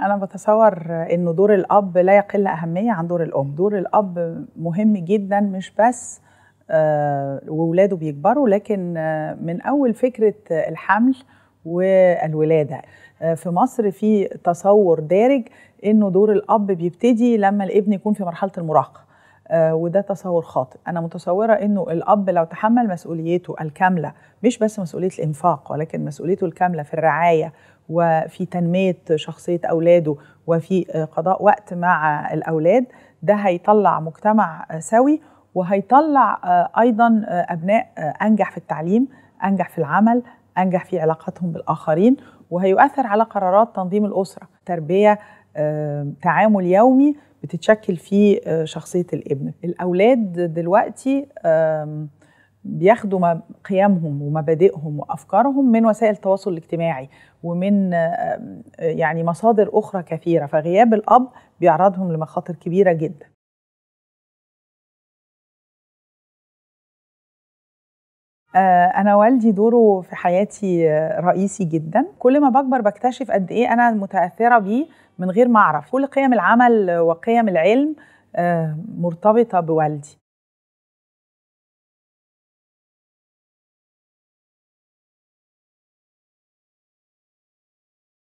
أنا بتصور إنه دور الأب لا يقل أهمية عن دور الأم، دور الأب مهم جدا مش بس آه، وولاده بيكبروا لكن آه، من أول فكرة الحمل والولادة آه، في مصر في تصور دارج إنه دور الأب بيبتدي لما الابن يكون في مرحلة المراهقة آه، وده تصور خاطئ انا متصوره انه الاب لو تحمل مسؤوليته الكامله مش بس مسؤوليه الانفاق ولكن مسؤوليته الكامله في الرعايه وفي تنميه شخصيه اولاده وفي آه، قضاء وقت مع الاولاد ده هيطلع مجتمع آه، سوي وهيطلع ايضا ابناء انجح في التعليم انجح في العمل انجح في علاقاتهم بالاخرين وهيؤثر على قرارات تنظيم الاسره تربيه تعامل يومي بتتشكل فيه آه، شخصيه الابن الاولاد دلوقتي بياخدوا قيمهم ومبادئهم وافكارهم من وسائل التواصل الاجتماعي ومن يعني مصادر اخرى كثيره فغياب الاب بيعرضهم لمخاطر كبيره جدا آه، أنا والدي دوره في حياتي آه، رئيسي جدا كل ما بكبر بكتشف قد إيه أنا متأثرة بيه من غير ما اعرف كل قيم العمل وقيم العلم آه، مرتبطه بوالدي